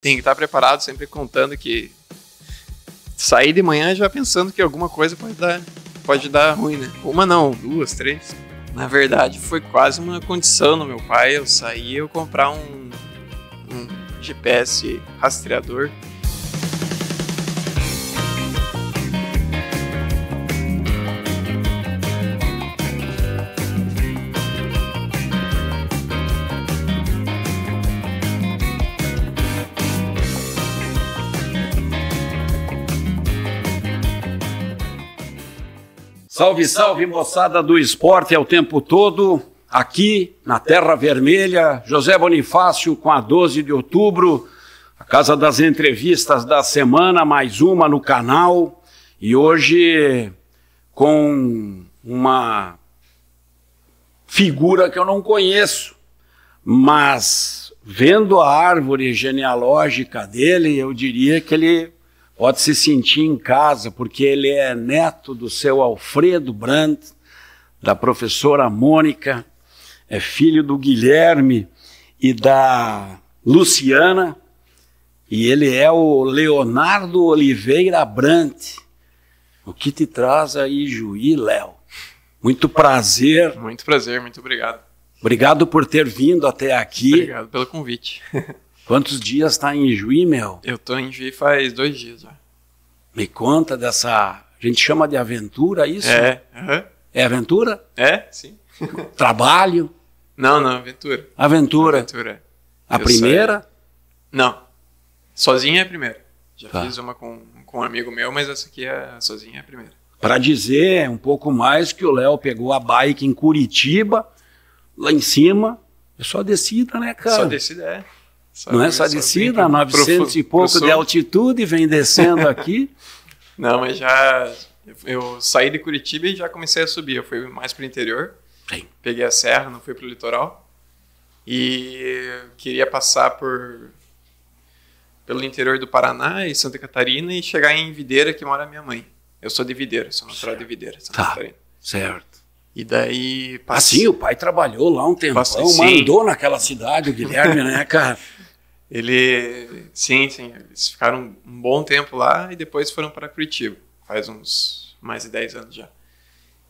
tem que estar preparado, sempre contando que sair de manhã já pensando que alguma coisa pode dar, pode dar ruim, né? Uma não, duas, três. Na verdade, foi quase uma condição no meu pai eu sair eu comprar um, um GPS rastreador Salve, salve moçada do esporte ao tempo todo, aqui na Terra Vermelha, José Bonifácio com a 12 de outubro, a Casa das Entrevistas da Semana, mais uma no canal, e hoje com uma figura que eu não conheço, mas vendo a árvore genealógica dele, eu diria que ele Pode se sentir em casa, porque ele é neto do seu Alfredo Brandt, da professora Mônica, é filho do Guilherme e da Luciana, e ele é o Leonardo Oliveira Brandt. O que te traz aí, Juí Léo? Muito prazer. Muito prazer, muito obrigado. Obrigado por ter vindo até aqui. Obrigado pelo convite. Quantos dias está em Juí, meu? Eu estou em Juí faz dois dias. Ó. Me conta dessa. A gente chama de aventura isso? É. Uhum. É aventura? É, sim. Trabalho? Não, não, aventura. Aventura. Aventura. A eu primeira? Não. Sozinha é a primeira. Já tá. fiz uma com, com um amigo meu, mas essa aqui é sozinha é a primeira. Para dizer um pouco mais que o Léo pegou a bike em Curitiba, lá em cima, é só descida, né, cara? Só descida, é. Sabe, não é só de cima, a e pouco de altitude, vem descendo aqui. não, mas já eu saí de Curitiba e já comecei a subir. Eu fui mais para o interior, Sim. peguei a serra, não fui para o litoral. E queria passar por pelo interior do Paraná e Santa Catarina e chegar em Videira, que mora minha mãe. Eu sou de Videira, sou natural de Videira, Santa tá, Catarina. Certo. E daí. Passe... Assim, ah, o pai trabalhou lá um tempão, Passe... mandou naquela cidade, o Guilherme, né, cara? Ele, sim, sim, eles ficaram um bom tempo lá e depois foram para Curitiba, faz uns mais de 10 anos já.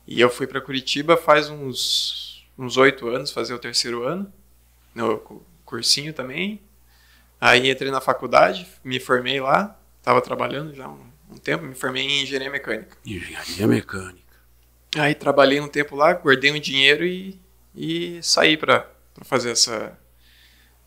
E eu fui para Curitiba faz uns uns 8 anos, fazer o terceiro ano, no cursinho também. Aí entrei na faculdade, me formei lá, estava trabalhando já um, um, tempo, me formei em engenharia mecânica. Engenharia mecânica. Aí trabalhei um tempo lá, guardei um dinheiro e, e saí para fazer essa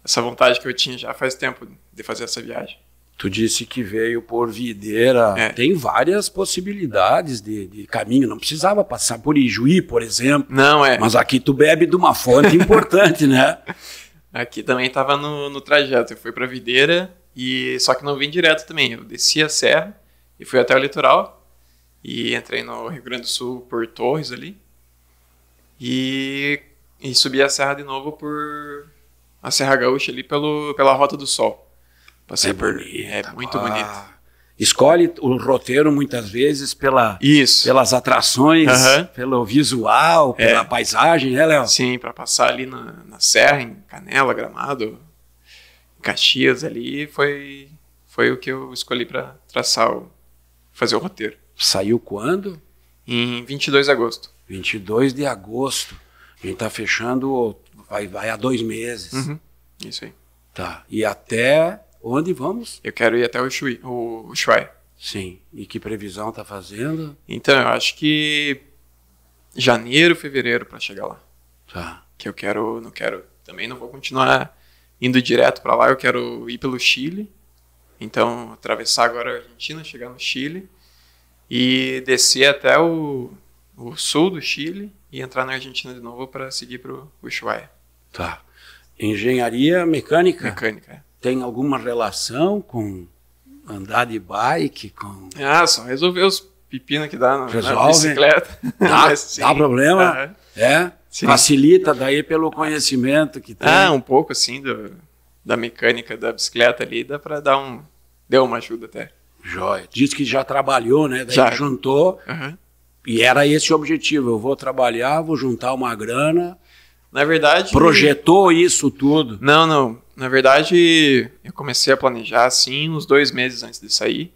essa vontade que eu tinha já faz tempo de fazer essa viagem. Tu disse que veio por Videira. É. Tem várias possibilidades de, de, caminho. Não precisava passar por Ijuí, por exemplo. Não, é. Mas aqui tu bebe de uma fonte importante, né? Aqui também estava no, no, trajeto. Eu fui para Videira, e só que não vim direto também. Eu desci a serra e fui até o litoral. E entrei no Rio Grande do Sul por Torres ali. E, e subi a serra de novo por a Serra Gaúcha ali pelo, pela Rota do Sol. Passei é por. Bonita, é muito ah. bonito. Escolhe o roteiro muitas vezes pela, Isso. pelas atrações, uhum. pelo visual, é. pela é. paisagem, né, Léo? Sim, para passar ali na, na serra, em Canela, Gramado, em Caxias ali, foi, foi o que eu escolhi para traçar, o, fazer o roteiro. Saiu quando? Em 22 de agosto. 22 de agosto. A gente está fechando o Vai, vai há dois meses. Uhum. Isso aí. Tá. E até onde vamos? Eu quero ir até o Ushuaia. O Ushuaia. Sim. E que previsão está fazendo? Então, eu acho que janeiro, fevereiro para chegar lá. Tá. Que eu quero, não quero, também não vou continuar indo direto para lá, eu quero ir pelo Chile. Então, atravessar agora a Argentina, chegar no Chile e descer até o, o sul do Chile e entrar na Argentina de novo para seguir para o Ushuaia. Tá. Engenharia mecânica. Mecânica. É. Tem alguma relação com andar de bike? Com... Ah, só resolver os pepinos que dá na, Resolve. na bicicleta. Dá, é, dá problema. Ah, é. é. Sim. Facilita daí pelo conhecimento que tem. Ah, um pouco assim do, da mecânica da bicicleta ali, dá para dar um. Deu uma ajuda até. Joia. Diz que já trabalhou, né? Daí já. juntou. Uhum. E era esse o objetivo. Eu vou trabalhar, vou juntar uma grana na verdade. Projetou isso tudo? Não, não. Na verdade, eu comecei a planejar assim uns dois meses antes de sair.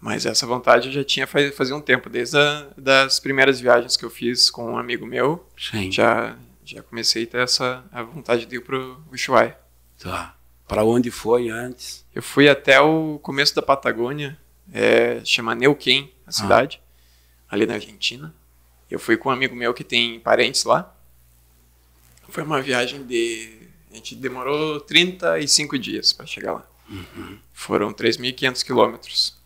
Mas essa vontade eu já tinha faz, fazia um tempo, desde a, das primeiras viagens que eu fiz com um amigo meu. Sim. Já, já comecei a ter essa a vontade de ir para o Ushuaia. Tá. Para onde foi antes? Eu fui até o começo da Patagônia, é, chama Neuquén, a ah. cidade, ah. ali na Argentina. Eu fui com um amigo meu que tem parentes lá. Foi uma viagem de. A gente demorou 35 dias para chegar lá. Uhum. Foram 3.500 quilômetros.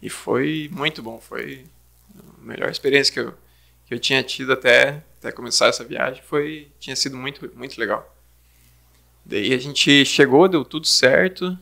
E foi muito bom. Foi a melhor experiência que eu, que eu tinha tido até, até começar essa viagem. Foi, tinha sido muito, muito legal. Daí a gente chegou, deu tudo certo.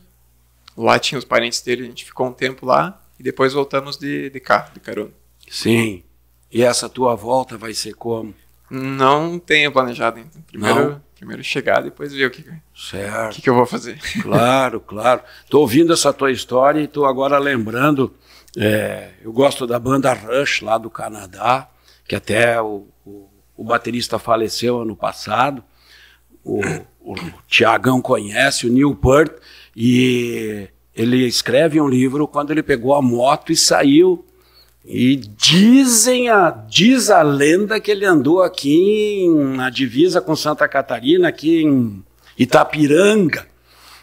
Lá tinha os parentes dele, a gente ficou um tempo lá. E depois voltamos de, de carro, de carona. Sim. E essa tua volta vai ser como? Não tenho planejado ainda. Primeiro, Não. primeiro chegar, depois ver o que, certo. que, que eu vou fazer. Claro, claro. Estou ouvindo essa tua história e estou agora lembrando. É, eu gosto da banda Rush lá do Canadá, que até o, o, o baterista faleceu ano passado. O, o Tiagão conhece, o Neil Peart, e ele escreve um livro quando ele pegou a moto e saiu e dizem a, diz a lenda que ele andou aqui na divisa com Santa Catarina, aqui em Itapiranga,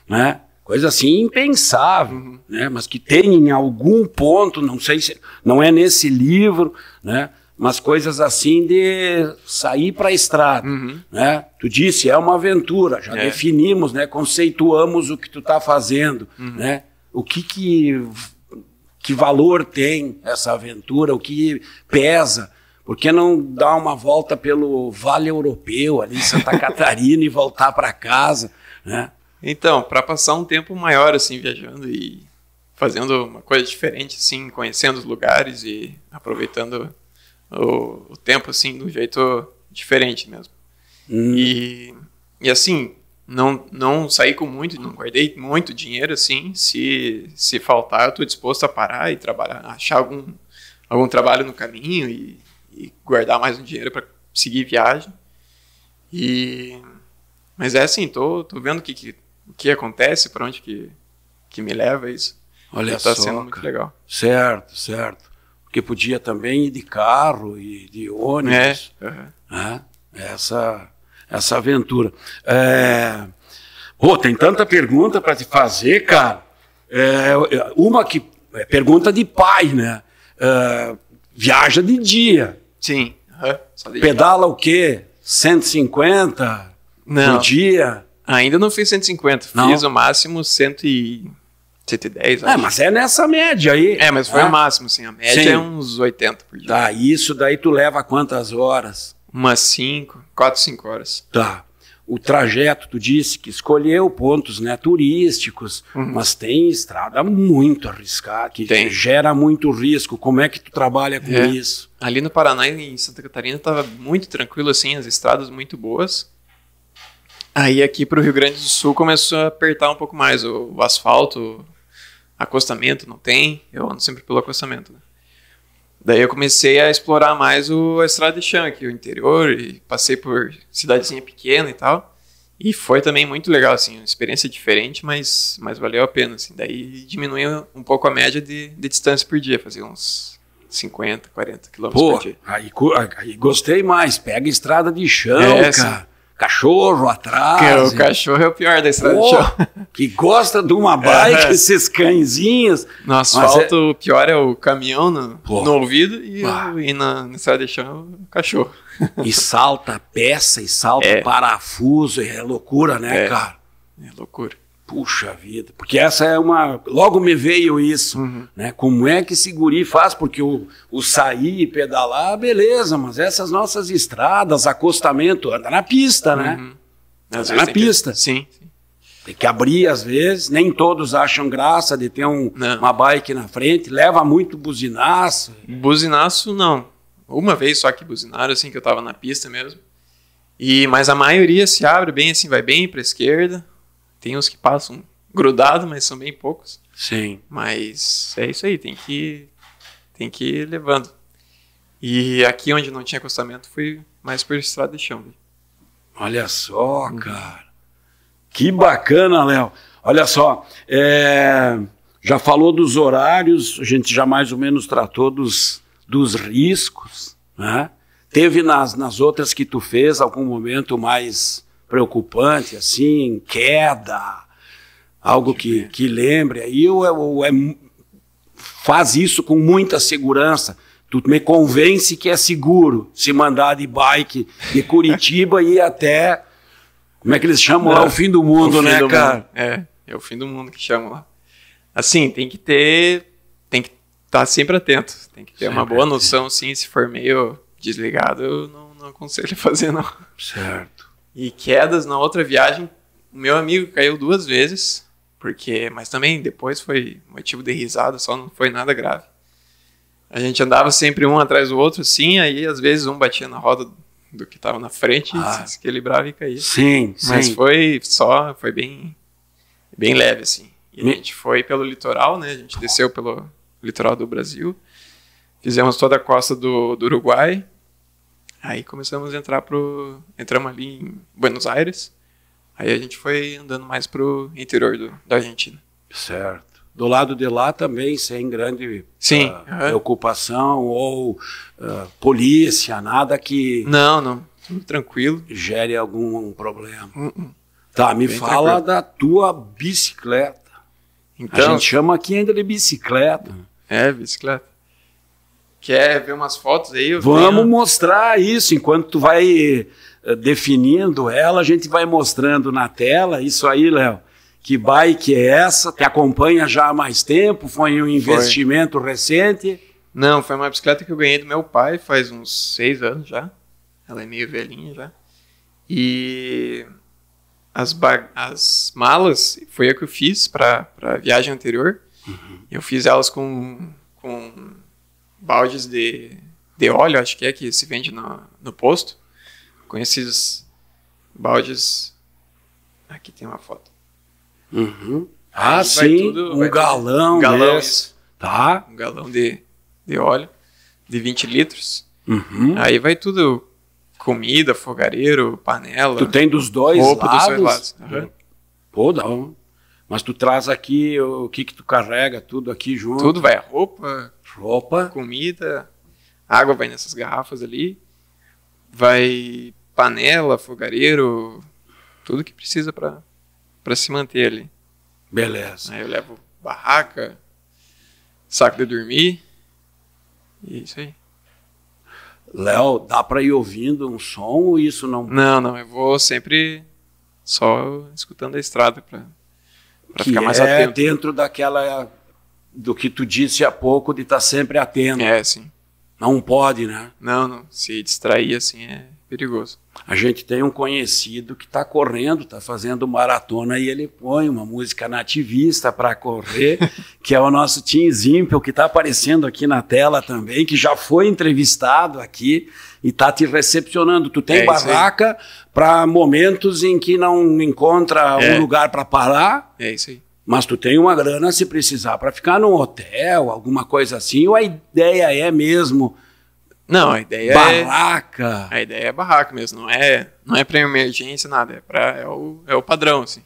né? Coisa assim impensável, uhum. né? Mas que tem em algum ponto, não sei se não é nesse livro, né? Mas coisas assim de sair para a estrada, uhum. né? Tu disse é uma aventura, já é. definimos, né? Conceituamos o que tu está fazendo, uhum. né? O que que que valor tem essa aventura, o que pesa. Por que não dar uma volta pelo Vale Europeu, ali em Santa Catarina, e voltar para casa, né? Então, para passar um tempo maior, assim, viajando e fazendo uma coisa diferente, assim, conhecendo os lugares e aproveitando o, o tempo, assim, de um jeito diferente mesmo. Hum. E, e, assim, não, não saí com muito, não guardei muito dinheiro, assim. Se, se faltar, eu tô disposto a parar e trabalhar, achar algum, algum trabalho no caminho e, e guardar mais um dinheiro para seguir viagem. E mas é assim, tô, tô vendo o que, que, que acontece, para onde que, que me leva isso. Olha tá só. Está sendo muito legal. Certo, certo. Porque podia também ir de carro e de ônibus. É. Né? Essa essa aventura. É... tem tanta pergunta para te fazer, cara. É, é, uma que é pergunta de pai, né? É, viaja de dia. Sim. Uhum. Pedala o quê? 150 não. por dia? Ainda não fiz 150. Não. Fiz o máximo e... 110, é, acho. É, mas é nessa média aí. É, mas foi é? o máximo, sim. A média sim. é uns 80 por dia. Tá, isso daí tu leva quantas horas? Umas 5, 4, 5 horas. Tá. O trajeto, tu disse que escolheu pontos né, turísticos, uhum. mas tem estrada muito arriscada, que tem. gera muito risco. Como é que tu trabalha com é. isso? Ali no Paraná e em Santa Catarina estava muito tranquilo, assim, as estradas muito boas. Aí aqui para o Rio Grande do Sul começou a apertar um pouco mais o, o asfalto, acostamento não tem, eu ando sempre pelo acostamento. Né? Daí eu comecei a explorar mais o Estrada de Chão, aqui o interior, e passei por cidadezinha pequena e tal. E foi também muito legal, assim, uma experiência diferente, mas, mas valeu a pena, assim. Daí diminuiu um pouco a média de, de distância por dia, fazia uns 50, 40 quilômetros Pô, por dia. Aí, aí gostei mais, pega estrada de chão, é, cara. Assim, cachorro atrás. Que o cachorro é o pior da estrada de chão. Que gosta de uma é. bike, é. esses cãezinhos. No asfalto, é... o pior é o caminhão no, no ouvido e, e na, na estrada de chão, o cachorro. E salta peça, e salta é. parafuso, é loucura, né, é. cara? É loucura. Puxa vida, porque essa é uma. Logo me veio isso, uhum. né? Como é que esse guri faz? Porque o, o sair e pedalar, beleza, mas essas nossas estradas, acostamento, anda na pista, né? uhum. né? Às na pista. Que... Sim, Tem que abrir às vezes, nem todos acham graça de ter um, uma bike na frente, leva muito buzinaço. Buzinaço não. Uma vez só que buzinaram, assim, que eu tava na pista mesmo. E, mas a maioria se abre bem, assim, vai bem pra esquerda, tem uns que passam grudado, mas são bem poucos. Sim. Mas é isso aí, tem que tem que ir levando. E aqui onde não tinha acostamento foi mais por estrada de chão. Né? Olha só, cara. Que bacana, Léo. Olha só, é, já falou dos horários, a gente já mais ou menos tratou dos, dos riscos, né? Teve nas, nas outras que tu fez algum momento mais preocupante, assim, queda, algo que, que lembre. Aí eu, eu, eu, é, faz isso com muita segurança. Tu me convence que é seguro se mandar de bike de Curitiba e ir até. Como é que eles chamam Não, lá? O fim do mundo, fim né, do cara? Mundo. É, é o fim do mundo que chamam lá. Assim, tem que ter. Tem que estar tá sempre atento. Tem que ter sempre uma boa atento. noção, sim. Se for meio desligado, eu não, não aconselho fazer, não. Certo. E quedas na outra viagem, o meu amigo caiu duas vezes, porque, mas também depois foi motivo de risada, só não foi nada grave. A gente andava sempre um atrás do outro, sim, aí às vezes um batia na roda do que estava na frente, ah. se equilibrava e caía. Sim, mas sim. foi só, foi bem, bem leve assim. E a gente foi pelo litoral, né? A gente desceu pelo litoral do Brasil, fizemos toda a costa do, do Uruguai, Aí começamos a entrar pro. Entramos ali em Buenos Aires. Aí a gente foi andando mais pro interior do, da Argentina. Certo. Do lado de lá também, sem grande Sim, uh, uhum. preocupação ou uh, polícia, nada que. Não, não. Tudo tranquilo. Gere algum problema. Uh -uh. Tá, me Bem fala tranquilo. da tua bicicleta. Então, a gente chama aqui ainda de bicicleta. É, bicicleta. Quer ver umas fotos aí? Vamos tenho... mostrar isso enquanto tu vai eh, definindo ela, a gente vai mostrando na tela. Isso aí, Léo. Que bike é essa? Te acompanha já há mais tempo? Foi um investimento foi. recente? Não, foi uma bicicleta que eu ganhei do meu pai faz uns seis anos já. Ela é meio velhinha já. E as, as malas foi a que eu fiz para a viagem anterior. Uhum. Eu fiz elas com, com baldes de, de óleo, acho que é que se vende no, no posto, com esses baldes. Ah, aqui tem uma foto. Uhum. Ah, sim, tudo, um galão. Um galão, né? Tá. Um galão de, de óleo de 20 litros. Uhum. Aí vai tudo comida, fogareiro, panela. Tu tem dos dois roupa lados? Dos dois lados. Uhum. Pô, dá um. Mas tu traz aqui o que que tu carrega, tudo aqui junto. Tudo vai, roupa, roupa, comida, água vai nessas garrafas ali, vai panela, fogareiro, tudo que precisa para para se manter ali. Beleza. Aí eu levo barraca, saco de dormir. E é isso aí. Léo, dá para ir ouvindo um som ou isso não? Não, não, eu vou sempre só escutando a estrada para para ficar mais é atento. dentro daquela do que tu disse há pouco de estar tá sempre atento. É, sim. Não pode, né? Não, não. Se distrair assim é perigoso. A gente tem um conhecido que está correndo, está fazendo maratona e ele põe uma música nativista para correr, que é o nosso Tim Zimpel, que está aparecendo aqui na tela também, que já foi entrevistado aqui e está te recepcionando. Tu tem é barraca para momentos em que não encontra é. um lugar para parar. É isso aí. Mas tu tem uma grana se precisar para ficar num hotel, alguma coisa assim. Ou a ideia é mesmo não, a ideia barraca. é. Barraca! A ideia é barraca mesmo, não é, não é para emergência, nada, é, pra, é, o, é o padrão, assim.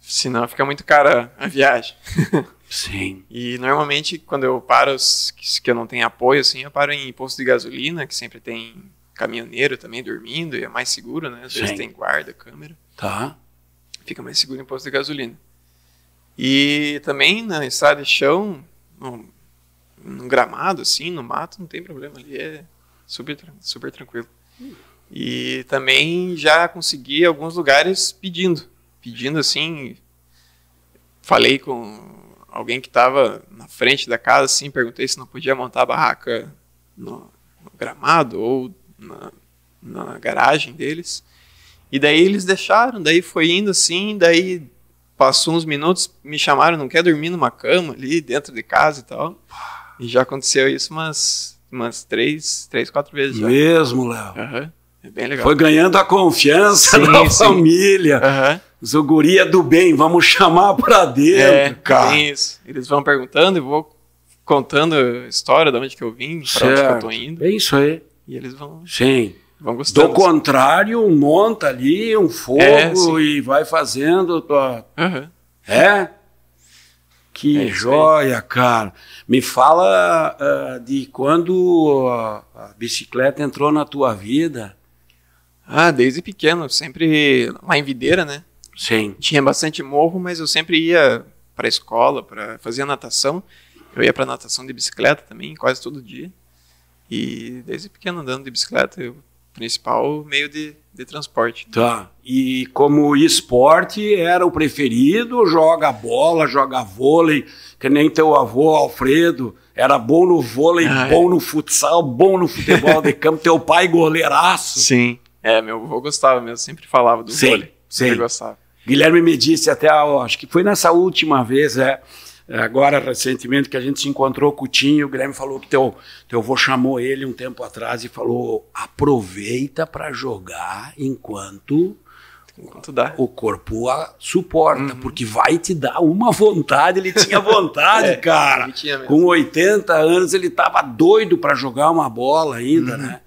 Senão fica muito cara a viagem. Sim. E normalmente, quando eu paro, que eu não tenho apoio, assim, eu paro em posto de gasolina, que sempre tem caminhoneiro também dormindo, e é mais seguro, né? Às Sim. vezes tem guarda, câmera. Tá. Fica mais seguro em posto de gasolina. E também na estrada de chão, no gramado, assim, no mato, não tem problema. Ali é super, super tranquilo. E também já consegui alguns lugares pedindo. Pedindo assim. Falei com alguém que estava na frente da casa, assim, perguntei se não podia montar a barraca no, no gramado ou na, na garagem deles. E daí eles deixaram, daí foi indo assim, daí passou uns minutos, me chamaram, não quer dormir numa cama ali dentro de casa e tal. E já aconteceu isso umas, umas três, três, quatro vezes já. Mesmo, Léo? Uhum. É bem legal. Foi ganhando a confiança sim, da sim. família. Uhum. Zuguria do bem, vamos chamar pra dentro, é, cara. É isso. Eles vão perguntando, e vou contando a história de onde que eu vim, para certo. onde que eu tô indo. É isso aí. E eles vão... Sim. Vão gostando. Do assim. contrário, monta ali um fogo é, e vai fazendo tua... Uhum. É? Que é joia, cara. Me fala uh, de quando a bicicleta entrou na tua vida. Ah, desde pequeno, sempre lá em Videira, né? Sim. Tinha bastante morro, mas eu sempre ia para a escola, para fazer natação. Eu ia para natação de bicicleta também, quase todo dia. E desde pequeno andando de bicicleta, o principal meio de de transporte. Tá. E como esporte era o preferido, joga bola, joga vôlei, que nem teu avô Alfredo, era bom no vôlei, ah, é. bom é. no futsal, bom no futebol de campo, teu pai goleiraço. Sim. É, meu avô gostava mesmo, sempre falava do sim, vôlei. Sim. Ele gostava. Guilherme me disse até, ó, acho que foi nessa última vez, é, é, agora recentemente que a gente se encontrou com o Tinho, o Grêmio falou que teu, teu avô chamou ele um tempo atrás e falou: aproveita para jogar enquanto. Enquanto dá. O corpo a suporta, uhum. porque vai te dar uma vontade. Ele tinha vontade, é, cara. Com 80 anos, ele tava doido para jogar uma bola ainda, uhum. né?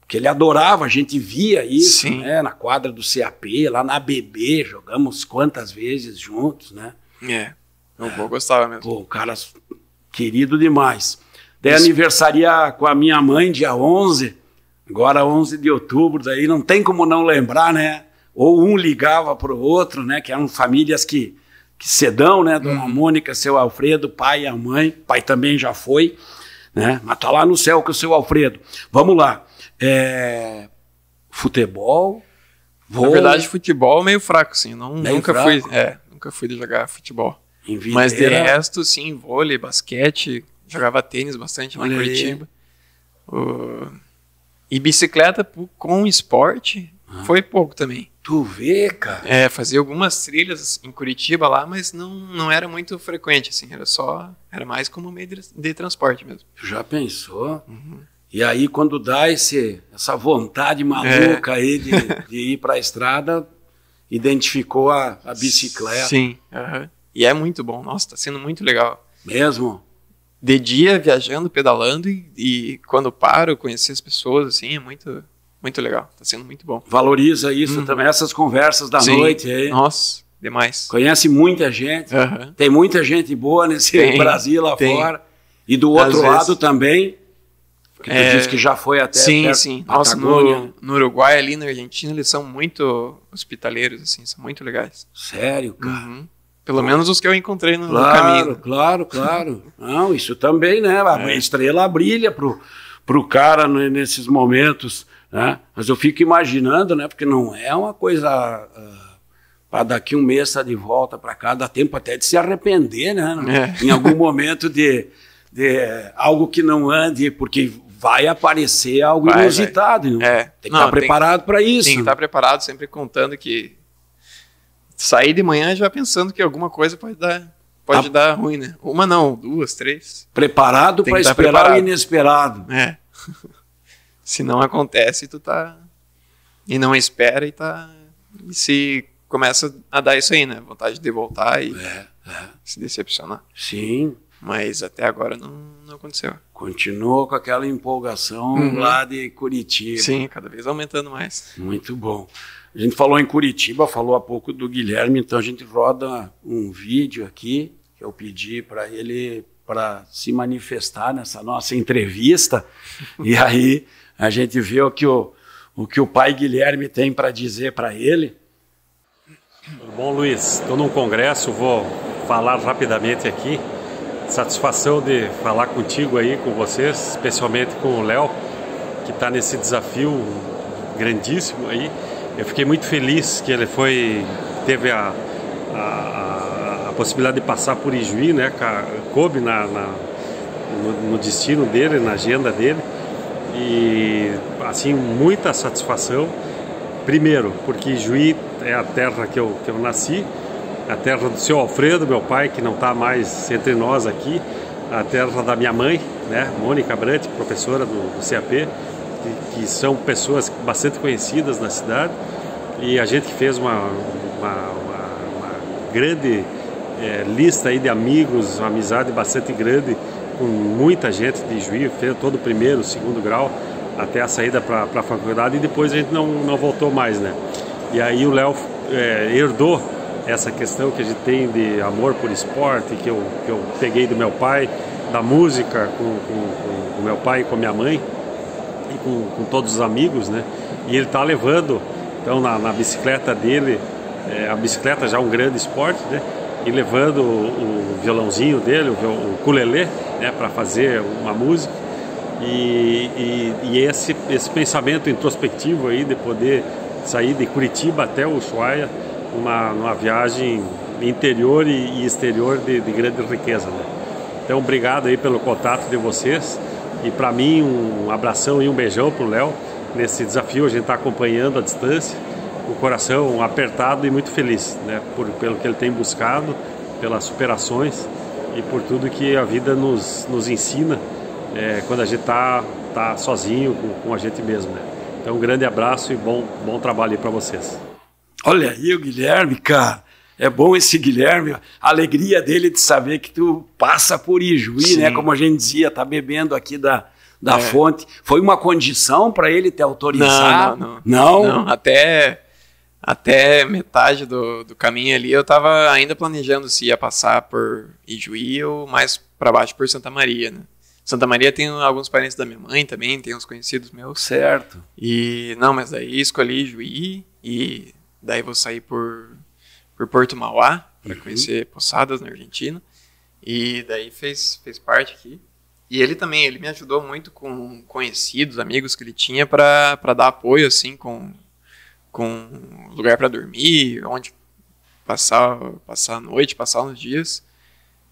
Porque ele adorava, a gente via isso, Sim. né? Na quadra do CAP, lá na BB, jogamos quantas vezes juntos, né? É. Meu gostava mesmo. Pô, o cara querido demais. Daí Isso. aniversaria com a minha mãe, dia 11, agora 11 de outubro, daí não tem como não lembrar, né? Ou um ligava para o outro, né? Que eram famílias que, que sedão, né? Dona uhum. Mônica, seu Alfredo, pai e a mãe, pai também já foi, né? Mas tá lá no céu com o seu Alfredo. Vamos lá. É... Futebol, vôlei... Na verdade, futebol é meio fraco, sim. Não, meio nunca, fraco. Fui, é, nunca fui de jogar futebol. Mas de é. resto, sim, vôlei, basquete, jogava tênis bastante Olha lá em Curitiba. e bicicleta com esporte ah. foi pouco também. Tu vê, cara? É, fazia algumas trilhas em Curitiba lá, mas não, não era muito frequente, assim, era só, era mais como meio de, transporte mesmo. Tu já pensou? Uhum. E aí quando dá esse, essa vontade é. maluca é. aí de, de ir para a estrada, identificou a, a bicicleta. Sim, Uhum. E é muito bom, nossa, tá sendo muito legal. Mesmo? De dia, viajando, pedalando, e, e quando paro, conhecer as pessoas, assim, é muito, muito legal. Tá sendo muito bom. Valoriza isso uhum. também, essas conversas da Sim. noite aí. Nossa, demais. Conhece muita gente. Uhum. Tem muita gente boa nesse tem, Brasil lá tem. fora. E do outro Às lado vezes... também, que tu é, que já foi até sim, sim. Nossa, no, no, Uruguai ali na Argentina eles são muito hospitaleiros assim, são muito legais. Sério, cara. Uhum. Pelo então, menos os que eu encontrei no, claro, caminho. Claro, claro, claro. Não, isso também, né? É. A é. estrela brilha pro, pro cara nesses momentos, né? Mas eu fico imaginando, né? Porque não é uma coisa uh, ah, para daqui um mês estar tá de volta para cá, dá tempo até de se arrepender, né? É. Em algum momento de, de algo que não ande, porque vai aparecer algo vai, inusitado. Vai. Né? É. Tem que tá não, estar preparado para isso. Tem que estar né? tá preparado, sempre contando que sair de manhã já pensando que alguma coisa pode dar pode a... Ah. dar ruim, né? Uma não, duas, três. Preparado para esperar preparado. o inesperado. É. se não acontece, tu tá e não espera e tá e se começa a dar isso aí, né? Vontade de voltar e é, é. se decepcionar. Sim. Mas até agora não, não aconteceu. Continua com aquela empolgação uhum. lá de Curitiba. Sim, cada vez aumentando mais. Muito bom. A gente falou em Curitiba, falou há pouco do Guilherme, então a gente roda um vídeo aqui que eu pedi para ele para se manifestar nessa nossa entrevista. e aí a gente vê o que o, o, que o pai Guilherme tem para dizer para ele. Tudo bom, Luiz? Estou num congresso, vou falar rapidamente aqui. Satisfação de falar contigo aí, com vocês, especialmente com o Léo, que está nesse desafio grandíssimo aí eu fiquei muito feliz que ele foi teve a, a, a possibilidade de passar por Ijuí, né? Coube na, na no, no destino dele, na agenda dele e assim muita satisfação. Primeiro, porque Ijuí é a terra que eu, que eu nasci, a terra do seu Alfredo, meu pai, que não está mais entre nós aqui, a terra da minha mãe, né, Mônica Brant, professora do, do CAP, que são pessoas bastante conhecidas na cidade e a gente fez uma, uma, uma, uma grande é, lista aí de amigos, uma amizade bastante grande com muita gente de juízo, fez todo o primeiro, segundo grau até a saída para a faculdade e depois a gente não, não voltou mais, né? E aí o Léo é, herdou essa questão que a gente tem de amor por esporte, que eu, que eu peguei do meu pai, da música com, o meu pai e com minha mãe com, com todos os amigos, né? E ele está levando, então, na, na bicicleta dele, é, a bicicleta já é um grande esporte, né? E levando o, o violãozinho dele, o, o culelê, né? Para fazer uma música. E, e, e, esse, esse pensamento introspectivo aí de poder sair de Curitiba até Ushuaia, uma, uma viagem interior e, e exterior de, de grande riqueza, né? Então, obrigado aí pelo contato de vocês. E para mim, um abração e um beijão para o Léo nesse desafio. A gente está acompanhando à distância, o coração apertado e muito feliz né? Por, pelo que ele tem buscado, pelas superações e por tudo que a vida nos, nos ensina é, quando a gente está tá sozinho com, com, a gente mesmo. Né? Então, um grande abraço e bom, bom trabalho aí para vocês. Olha aí o Guilherme, cara. É bom esse Guilherme, a alegria dele de saber que tu passa por Ijuí, né? Sim. né? Como a gente dizia, tá bebendo aqui da, da é. fonte. Foi uma condição para ele ter autorizado? Não, não, não. não? até até metade do, do caminho ali eu tava ainda planejando se ia passar por Ijuí ou mais para baixo por Santa Maria, né? Santa Maria tem alguns parentes da minha mãe também, tem uns conhecidos meus. Certo. E não, mas daí escolhi Ijuí e daí vou sair por por Porto Mauá, para uhum. conhecer Posadas na Argentina. E daí fez, fez parte aqui. E ele também, ele me ajudou muito com conhecidos, amigos que ele tinha para dar apoio, assim, com, com lugar para dormir, onde passar, passar a noite, passar uns dias.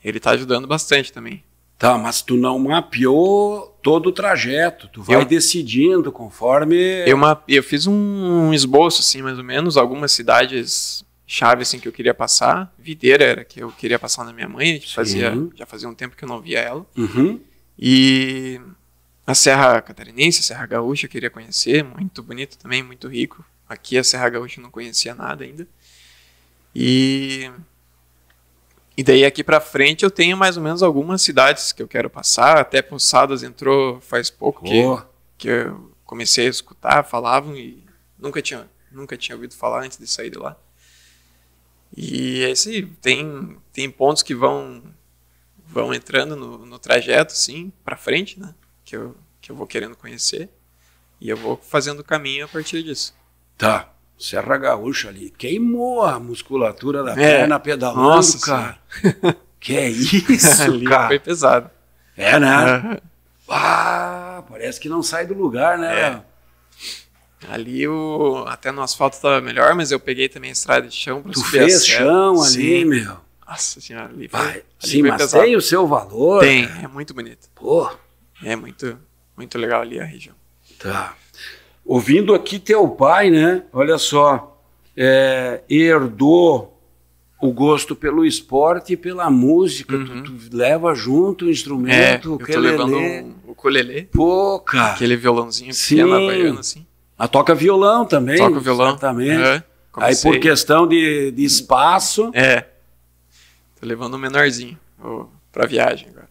Ele tá ajudando bastante também. Tá, mas tu não mapeou todo o trajeto, tu vai eu, decidindo conforme. Eu, eu fiz um esboço, assim, mais ou menos, algumas cidades chave assim que eu queria passar. Videira era que eu queria passar na minha mãe, fazia, Sim. já fazia um tempo que eu não via ela. Uhum. E a Serra Catarinense, a Serra Gaúcha eu queria conhecer, muito bonito também, muito rico. Aqui a Serra Gaúcha eu não conhecia nada ainda. E e daí aqui para frente eu tenho mais ou menos algumas cidades que eu quero passar, até Poçadas entrou faz pouco oh. que que eu comecei a escutar, falavam e nunca tinha nunca tinha ouvido falar antes de sair de lá. E assim Tem, tem pontos que vão vão entrando no, no trajeto, sim, para frente, né? Que eu, que eu vou querendo conhecer. E eu vou fazendo o caminho a partir disso. Tá. Serra Gaúcha ali. Queimou a musculatura da é. perna pedalando, Nossa, cara. que é isso, ali cara. Foi pesado. É, né? Ah, parece que não sai do lugar, né? É. Ali o até no asfalto estava melhor, mas eu peguei também a estrada de chão para subir. Tu fez a chão ali, Sim. meu. Nossa senhora, ali Vai, Sim, mas pesado. tem o seu valor. Tem, é muito bonito. Pô. É muito, muito legal ali a região. Tá. Ouvindo aqui teu pai, né? Olha só, é, herdou o gosto pelo esporte e pela música. Uhum. Tu, tu, leva junto o instrumento, é, o ukulele. Eu tô levando um colelê. Pô, cara. Aquele violãozinho que Sim. havaiano, assim. Ah, toca violão também. Toca violão. Exatamente. Uhum, é, Aí por questão de, de espaço. É. Tô levando o menorzinho para viagem agora.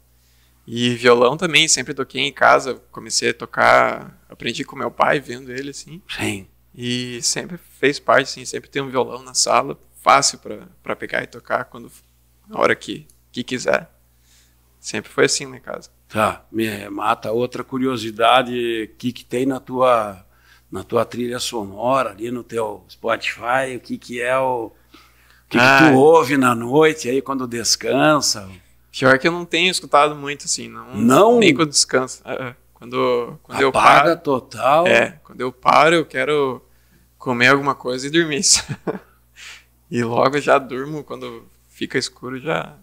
E violão também, sempre toquei em casa, comecei a tocar, aprendi com meu pai, vendo ele assim. Sim. E sempre fez parte, assim, sempre tem um violão na sala, fácil para pegar e tocar quando na hora que, que quiser. Sempre foi assim na casa. Tá, me mata outra curiosidade, o que, que tem na tua na tua trilha sonora, ali no teu Spotify, o que, que é o. O que, ah, que tu ah, é. ouve na noite aí quando descansa? Pior que eu não tenho escutado muito assim, não. não? Nem quando descansa. É, é. Quando, quando Apaga eu paro. total. É, quando eu paro, eu quero comer alguma coisa e dormir. e logo já durmo, quando fica escuro, já,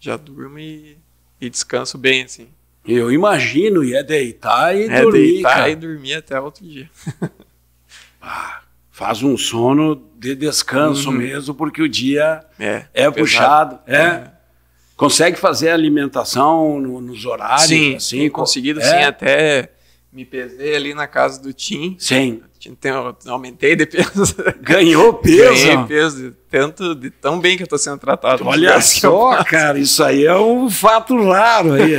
já durmo e, e descanso bem, assim. Eu imagino, ia é deitar e é dormir. Deitar cara. e dormir até outro dia. ah, faz um sono de descanso uhum. mesmo, porque o dia é, é puxado. É. é. Consegue fazer alimentação no, nos horários? Sim, assim, tenho conseguido, é? sim, até me pesei ali na casa do Tim. Sim. Então, aumentei de peso. Ganhou peso? Ganhei peso. Tanto, de tão bem que eu estou sendo tratado. Olha é só, cara, isso aí é um fato raro aí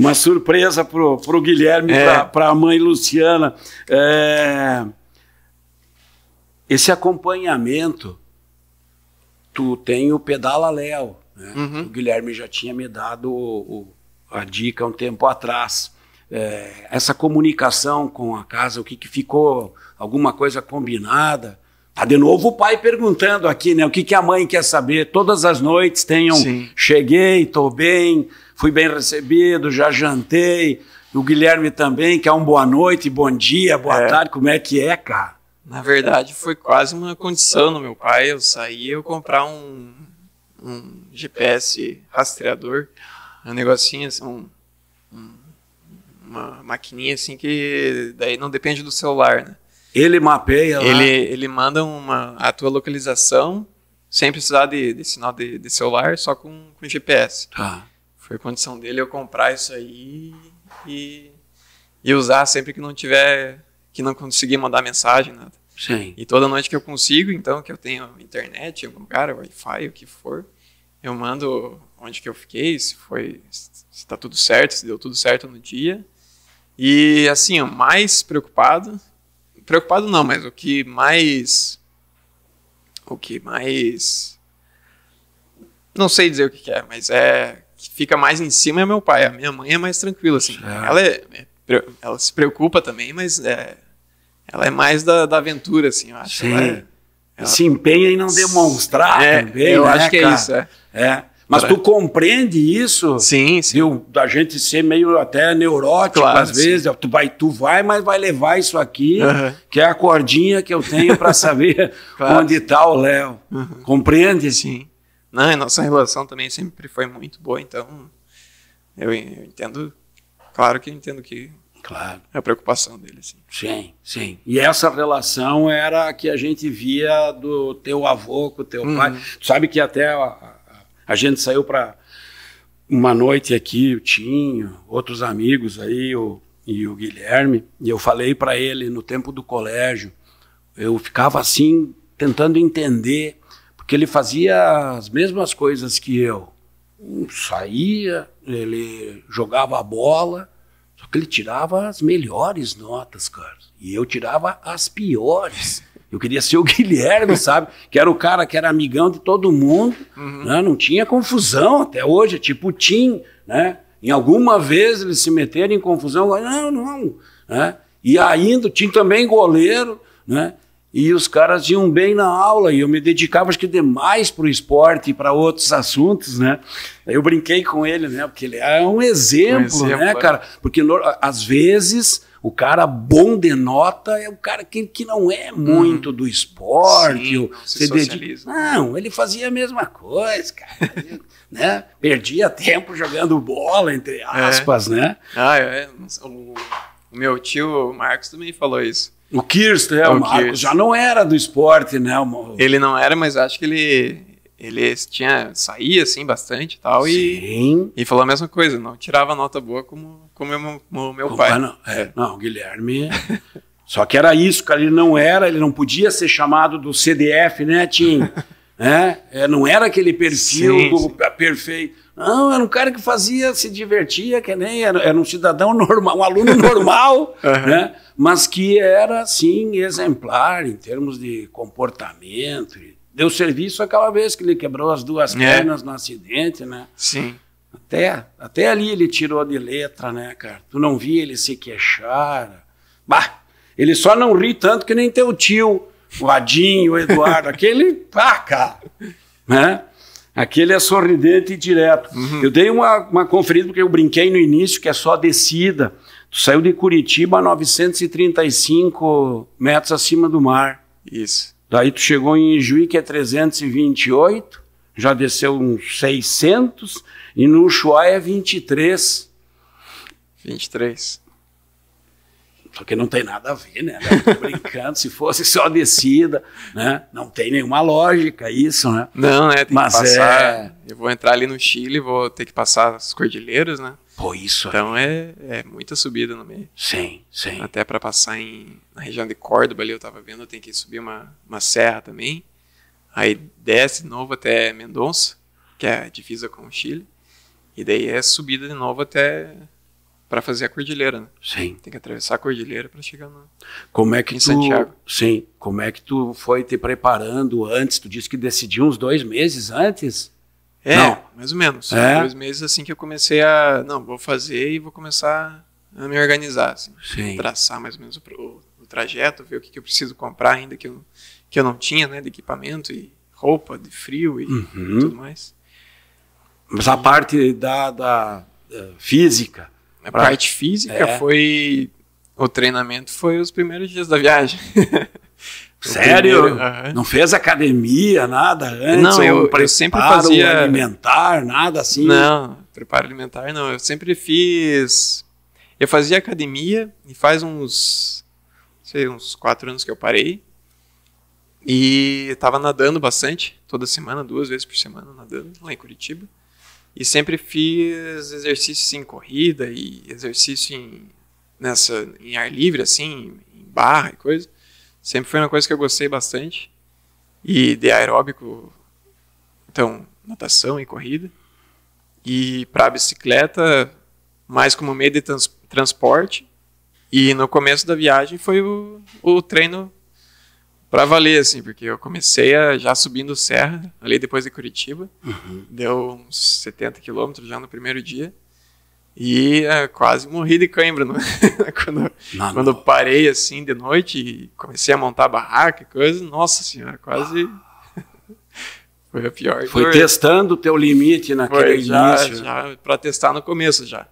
uma surpresa pro, pro Guilherme, é. para a mãe Luciana. É, esse acompanhamento, tu tem o pedala Léo. Né? Uhum. O Guilherme já tinha me dado o, o, a dica um tempo atrás. É, essa comunicação com a casa, o que, que ficou, alguma coisa combinada. Tá de novo o pai perguntando aqui, né? O que, que a mãe quer saber? Todas as noites tenham. Sim. Cheguei, estou bem fui bem recebido, já jantei. O Guilherme também, que é um boa noite, bom dia, boa é. tarde, como é que é, cara? Na verdade, foi quase uma condição no meu pai. Eu saí, eu comprar um, um GPS rastreador, um negocinho assim, um, um, uma maquininha assim que daí não depende do celular, né? Ele mapeia lá. Ele, ele manda uma, a tua localização sem precisar de, de sinal de, de, celular, só com, com GPS. Tá. Foi condição dele eu comprar isso aí e, e usar sempre que não tiver, que não conseguir mandar mensagem, nada. Sim. E toda noite que eu consigo, então, que eu tenho internet, algum lugar, Wi-Fi, o que for, eu mando onde que eu fiquei, se foi, se tá tudo certo, se deu tudo certo no dia. E, assim, mais preocupado, preocupado não, mas o que mais, o que mais, não sei dizer o que, que é, mas é que fica mais em cima é meu pai. A minha mãe é mais tranquila, assim. É. Ela, é, é ela se preocupa também, mas é, ela é mais da, da aventura, assim, eu acho. Sim. Ela, é, ela... Se empenha em não demonstrar é, também, Eu né, acho que é cara? é isso, é. Mas tu compreende isso? Sim, sim. da gente ser meio até neurótico claro, às vezes. Tu vai, tu vai, mas vai levar isso aqui, uhum. que é a cordinha que eu tenho para saber claro. onde está o Léo. Uhum. Compreende? Sim. Né? Nossa relação também sempre foi muito boa, então eu, eu entendo, claro que eu entendo que Claro. É a preocupação dele, sim. Sim, sim. E essa relação era a que a gente via do teu avô com o teu uhum. pai. Tu sabe que até a, a, a gente saiu para uma noite aqui, o Tinho, outros amigos aí, o, e o Guilherme, e eu falei para ele no tempo do colégio, eu ficava assim, tentando entender que ele fazia as mesmas coisas que eu. Saía, ele jogava a bola, só que ele tirava as melhores notas, cara. E eu tirava as piores. Eu queria ser o Guilherme, sabe? Que era o cara que era amigão de todo mundo, uhum. né? não tinha confusão até hoje, tipo o Tim, né? Em alguma vez eles se meteram em confusão, não, não, né? E ainda o Tim também goleiro, né? E os caras iam bem na aula e eu me dedicava, acho que demais para o esporte e para outros assuntos, né? Eu brinquei com ele, né? Porque ele é um exemplo, um né, exemplo né, é. cara? Porque no, às vezes o cara bom de nota é o cara que, que não é uhum. muito do esporte. Sim, se dedica... Não, ele fazia a mesma coisa, cara. né? Perdia tempo jogando bola, entre é. aspas, é. né? Ah, é. o meu tio, o Marcos, também falou isso o Kirsten, né? é, o, Marco já não era do esporte, né? O... Ele não era, mas acho que ele ele tinha saía assim bastante tal, Sim. e e falou a mesma coisa, não tirava nota boa como como meu, como meu pai. Não, é, não, Guilherme. só que era isso, cara, ele não era, ele não podia ser chamado do CDF, né, Tim? É, é, não era aquele perfil sim, sim. perfeito. Não, era um cara que fazia, se divertia, que nem era, era um cidadão normal, um aluno normal, uhum. né? mas que era, sim, exemplar em termos de comportamento. Deu serviço aquela vez que ele quebrou as duas é. pernas no acidente, né? Sim. Até, até ali ele tirou de letra, né, cara? Tu não via ele se queixar. Bah, ele só não ri tanto que nem teu tio, o Adinho, o Eduardo, aquele, pá, cara, né? Aquele é sorridente e direto. Uhum. Eu dei uma, uma conferida, porque eu brinquei no início, que é só descida. Tu saiu de Curitiba a 935 metros acima do mar. Isso. Daí tu chegou em Juí, que é 328, já desceu uns 600, e no Ushuaia é 23. 23. Só que não tem nada a ver, né? brincando, se fosse só descida, né? Não tem nenhuma lógica isso, né? Não, né? Tem Mas que passar. É... Eu vou entrar ali no Chile, vou ter que passar as cordilheiras, né? Pô, isso. É- então é, é muita subida no meio. Sim, sim. Até para passar em, na região de Córdoba ali, eu tava vendo, eu tenho que subir uma, uma serra também. Aí desce de novo até Mendonça, que é a divisa com o Chile. E daí é subida de novo até para fazer a cordilheira, né? Sim. Tem que atravessar a cordilheira para chegar no, como é que em tu, Santiago. Sim. Como é que tu foi te preparando antes? Tu disse que decidiu uns dois meses antes? É, Não. mais ou menos. É? Dois meses assim que eu comecei a... Não, vou fazer e vou começar a me organizar, assim. Sim. Traçar mais ou menos o, o, o trajeto, ver o que, que, eu preciso comprar ainda que eu, que eu não tinha, né? De equipamento e roupa de frio e uhum. tudo mais. Mas a parte da, da eh, física a pra... parte física é. foi. O treinamento foi os primeiros dias da viagem. Sério? Primeiro, é. Não fez academia, nada antes? Não, eu, eu sempre fazia. alimentar, nada assim? Não, preparo alimentar não. Eu sempre fiz. Eu fazia academia e faz uns. sei, uns quatro anos que eu parei. E estava tava nadando bastante, toda semana, duas vezes por semana nadando, lá em Curitiba. E sempre fiz exercícios em corrida e exercício em, nessa, em ar livre, assim, em barra e coisa. Sempre foi uma coisa que eu gostei bastante. E de aeróbico, então, natação e corrida. E para bicicleta, mais como meio de trans transporte. E no começo da viagem foi o, o treino para valer, assim, porque eu comecei a, já subindo serra, ali depois de Curitiba, uhum. deu uns 70 quilômetros já no primeiro dia, e uh, quase morri de cãibra né? quando, não, quando não. parei, assim, de noite e comecei a montar barraca e coisa, nossa senhora, quase... Foi a pior. Foi dor. testando o teu limite naquele Foi, já, início. Já, para testar no começo já.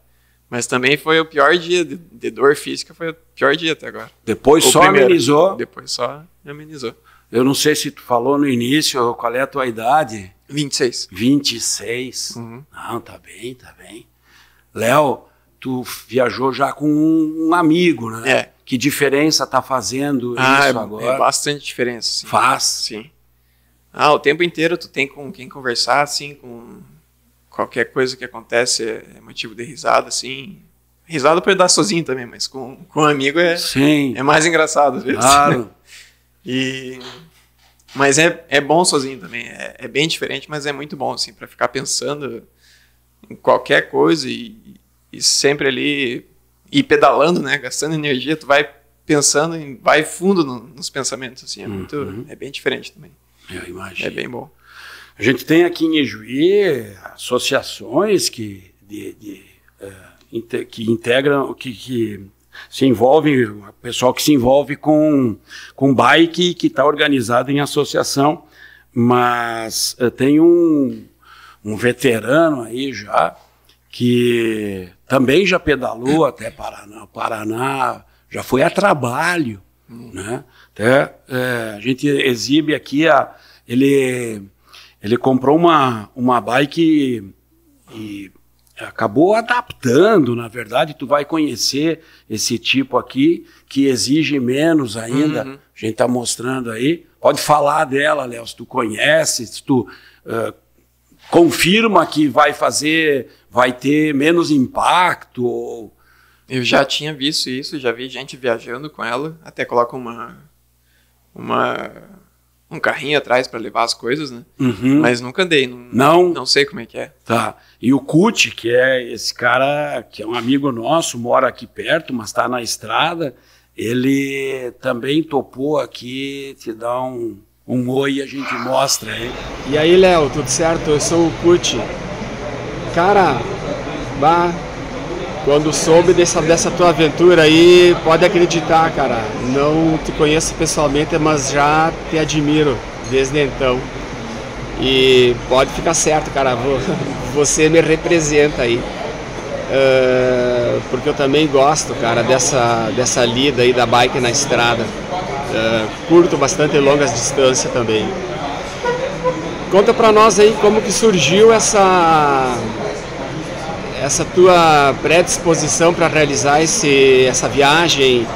Mas também foi o pior dia de, de dor física, foi o pior dia até agora. Depois o só primeiro. amenizou? Depois só amenizou. Eu não sei se tu falou no início qual é a tua idade. 26. 26. Uhum. Não, tá bem, tá bem. Léo, tu viajou já com um amigo, né? É. Que diferença tá fazendo ah, é isso é agora? agora? É bastante diferença. Sim. Faz? Sim. Ah, o tempo inteiro tu tem com quem conversar, assim, com qualquer coisa que acontece é, é motivo de risada, assim. Risada pode dar sozinho também, mas com, com um amigo é, Sim. é mais engraçado às vezes. Claro. E, mas é, é bom sozinho também, é, é bem diferente, mas é muito bom, assim, para ficar pensando em qualquer coisa e, e sempre ali ir pedalando, né, gastando energia, tu vai pensando, e vai fundo no, nos pensamentos, assim, é, muito, uhum. é bem diferente também. É, eu imagino. É bem bom. A gente tem aqui em Ijuí associações que, de, de, uh, que integram, que, que se envolve, pessoal que se envolve com, com bike que está organizado em associação, mas eh, tem um, um veterano aí já que também já pedalou até Paraná, Paraná já foi a trabalho, hum. né? Até, é, a gente exibe aqui a ele ele comprou uma, uma bike e acabou adaptando, na verdade, tu vai conhecer esse tipo aqui, que exige menos ainda, uhum. a gente está mostrando aí. Pode falar dela, Léo, se tu conhece, se tu uh, confirma que vai fazer, vai ter menos impacto. Ou... Eu já tinha visto isso, já vi gente viajando com ela, até coloca uma... uma um carrinho atrás para levar as coisas, né? Uhum. Mas nunca andei. Não, não, não? sei como é que é. Tá. E o Cut, que é esse cara que é um amigo nosso, mora aqui perto, mas está na estrada, ele também topou aqui te dá um, um oi e a gente mostra aí. E aí, Léo, tudo certo? Eu sou o Cut. Cara, bah, quando soube dessa, dessa tua aventura aí, pode acreditar, cara. Não te conheço pessoalmente, mas já te admiro desde então. E pode ficar certo, cara. Você me representa aí. Uh, porque eu também gosto, cara, dessa, dessa lida aí da bike na estrada. Uh, curto bastante longas distâncias também. Conta pra nós aí como que surgiu essa essa tua predisposição para realizar esse, essa viagem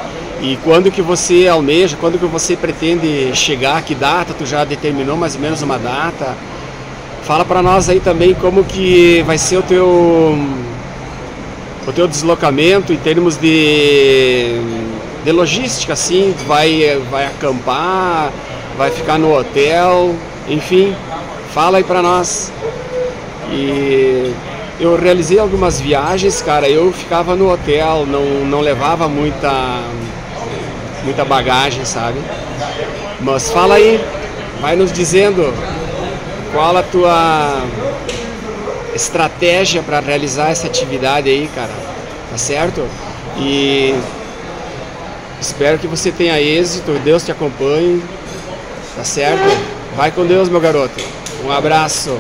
e quando que você almeja, quando que você pretende chegar, que data, tu já determinou mais ou menos uma data. Fala para nós aí também como que vai ser o teu o teu deslocamento em termos de, de logística, assim, vai vai acampar, vai ficar no hotel, enfim, fala aí para nós. E eu realizei algumas viagens, cara, eu ficava no hotel, não, não levava muita, muita bagagem, sabe? Mas fala aí, vai nos dizendo qual a tua estratégia para realizar essa atividade aí, cara, tá certo? E espero que você tenha êxito, Deus te acompanhe, tá certo? Vai com Deus, meu garoto. Um abraço.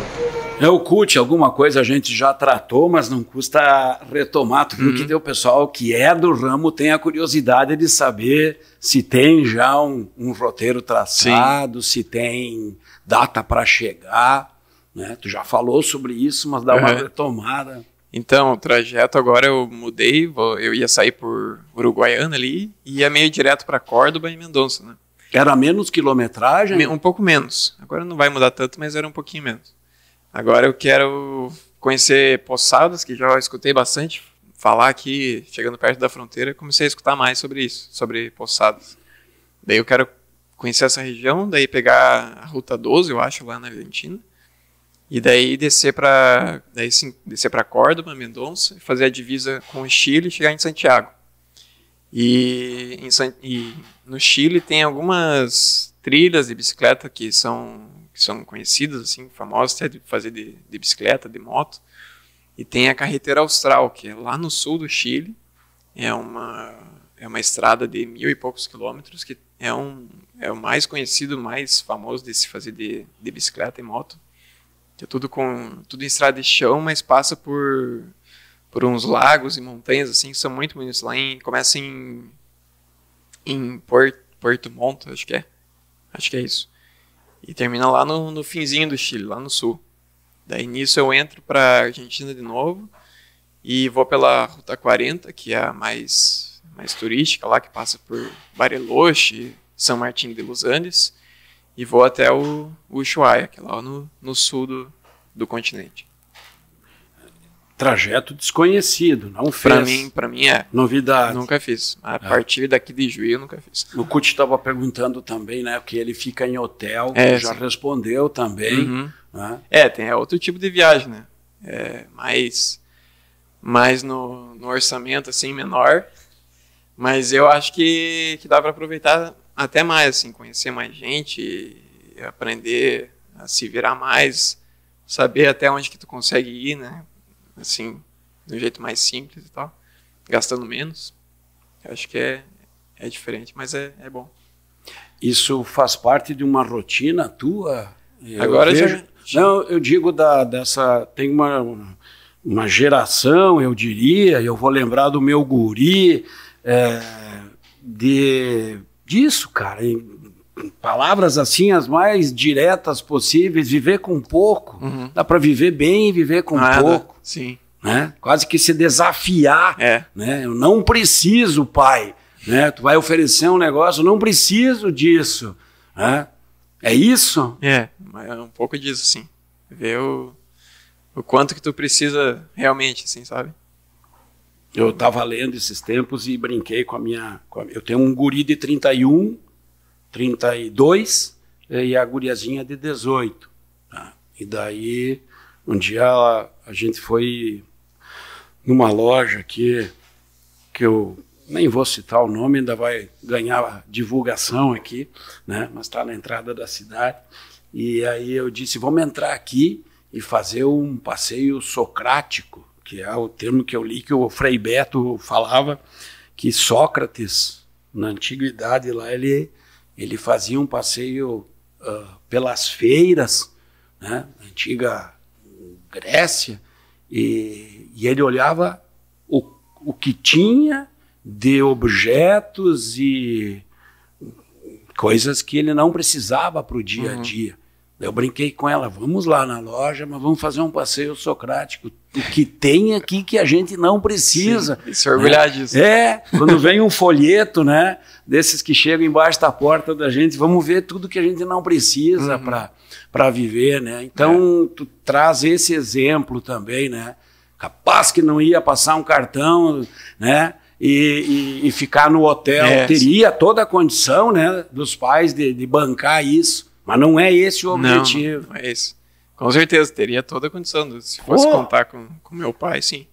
É o CUT, alguma coisa a gente já tratou, mas não custa retomar tudo uhum. que o pessoal que é do ramo tem a curiosidade de saber se tem já um, um roteiro traçado, Sim. se tem data para chegar. Né? Tu já falou sobre isso, mas dá uhum. uma retomada. Então, o trajeto agora eu mudei, eu ia sair por Uruguaiana ali e ia meio direto para Córdoba e Mendonça, né? Era menos quilometragem? Um pouco menos. Agora não vai mudar tanto, mas era um pouquinho menos. Agora eu quero conhecer Poçadas, que já escutei bastante falar aqui, chegando perto da fronteira, comecei a escutar mais sobre isso, sobre Poçadas. Daí eu quero conhecer essa região, daí pegar a Ruta 12, eu acho, lá na Argentina. E daí descer para daí sim, descer para Córdoba, Mendonça, fazer a divisa com o Chile e chegar em Santiago. E, em, e no Chile tem algumas trilhas de bicicleta que são que são conhecidas, assim, famosas até de fazer de, de bicicleta, de moto. E tem a carretera austral, que é lá no sul do Chile. É uma, é uma estrada de mil e poucos quilômetros, que é, um, é o mais conhecido, mais famoso de se fazer de, de bicicleta e moto. é tudo, com, tudo em estrada de chão, mas passa por, por uns lagos e montanhas, assim, que são muito bonitos. Lá em, começa em, em Porto, Porto Monto, acho que é. Acho que é isso. E termina lá no, no finzinho do Chile, lá no sul. Daí nisso eu entro para Argentina de novo e vou pela Ruta 40, que é a mais, mais turística lá, que passa por Bariloche, São Martin de los Andes, e vou até o, o Ushuaia, que é lá no, no sul do, do continente trajeto desconhecido, não fez. Para mim, para mim é. Novidade. Nunca fiz. A é. partir daqui de Juízo nunca fiz. O Cuti estava perguntando também, né, porque ele fica em hotel, é, já sim. respondeu também. Uhum. Né? É, tem é outro tipo de viagem, né? É, mais mais no, no orçamento assim menor, mas eu acho que, que dá para aproveitar até mais assim, conhecer mais gente, aprender a se virar mais, saber até onde que tu consegue ir, né? assim, de um jeito mais simples e tal, gastando menos. Eu acho que é, é diferente, mas é, é bom. Isso faz parte de uma rotina tua? Eu Agora vejo... já... Não, eu digo da, dessa. Tem uma, uma geração, eu diria, eu vou lembrar do meu guri, é, de, disso, cara, palavras assim as mais diretas possíveis, viver com pouco. Uhum. Dá para viver bem, viver com Nada. Ah, pouco. Sim. Né? Quase que se desafiar, é. né? Eu não preciso, pai, né? Tu vai oferecer um negócio, eu não preciso disso, né? É isso? É, é, um pouco disso, sim. Ver o, o quanto que tu precisa realmente, assim, sabe? Eu tava lendo esses tempos e brinquei com a minha... Com a, eu tenho um guri de 31 anos, 32 eh, e a guriazinha de 18. Tá? E daí, um dia ela, a gente foi numa loja aqui, que eu nem vou citar o nome, ainda vai ganhar divulgação aqui, né? mas está na entrada da cidade. E aí eu disse: vamos entrar aqui e fazer um passeio socrático, que é o termo que eu li que o Frei Beto falava, que Sócrates, na antiguidade lá, ele ele fazia um passeio uh, pelas feiras, né, antiga Grécia, e, e ele olhava o, o que tinha de objetos e coisas que ele não precisava para o dia a uhum. dia. Uhum. Eu brinquei com ela, vamos lá na loja, mas vamos fazer um passeio socrático o que tem aqui que a gente não precisa. Sim, se orgulhar né? disso. É, quando vem um folheto, né, desses que chegam embaixo da porta da gente, vamos ver tudo que a gente não precisa uhum. para para viver, né? Então, é. tu traz esse exemplo também, né? Capaz que não ia passar um cartão, né? E, e, e ficar no hotel. É. Teria toda a condição, né, dos pais de, de bancar isso. Mas não é esse o objetivo. Não, não é esse. Com certeza, teria toda a condição. Se fosse oh. contar com, com meu pai, sim.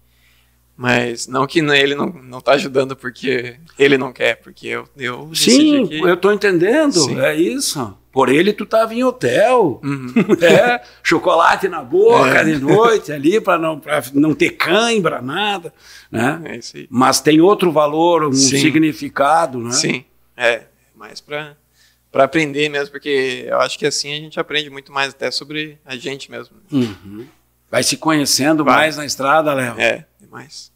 Mas não que ele não, não tá ajudando porque ele não quer, porque eu, eu Sim, que... eu tô entendendo, sim. é isso. Por ele tu tava em hotel, uhum. é, chocolate na boca é. de noite ali para não, não ter cãibra, nada, né? É Mas tem outro valor, um sim. significado, né? Sim, é, mais para para aprender mesmo, porque eu acho que assim a gente aprende muito mais até sobre a gente mesmo. Uhum. Vai se conhecendo Vai. mais na estrada, Léo. É, demais.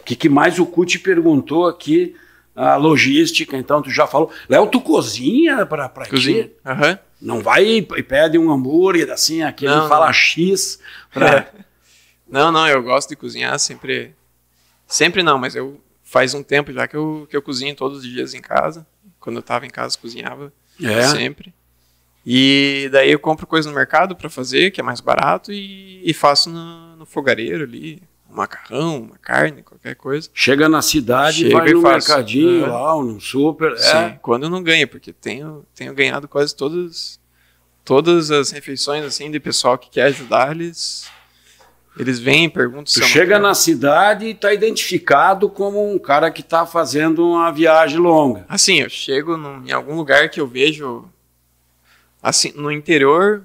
O que, que, mais o Cut te perguntou aqui? A logística, então, tu já falou. Léo, tu cozinha para pra Cozinha, Uhum. Não vai e pede um hambúrguer, assim, aquele não, fala não. X. Pra... não, não, eu gosto de cozinhar sempre. Sempre não, mas eu faz um tempo já que eu, que eu cozinho todos os dias em casa. Quando eu estava em casa, cozinhava é. sempre. E daí eu compro coisa no mercado para fazer, que é mais barato, e, e faço no, no, fogareiro ali. Um macarrão, uma carne, qualquer coisa. Chega na cidade, Chega vai no faço, mercadinho né? lá, no super. É. Sim, é. quando não ganho porque tenho, tenho ganhado quase todas, todas as refeições assim de pessoal que quer ajudar, eles eles vêm, perguntam. Tu chega na cidade e está identificado como um cara que está fazendo uma viagem longa. Assim, eu chego em algum lugar que eu vejo, assim, no interior,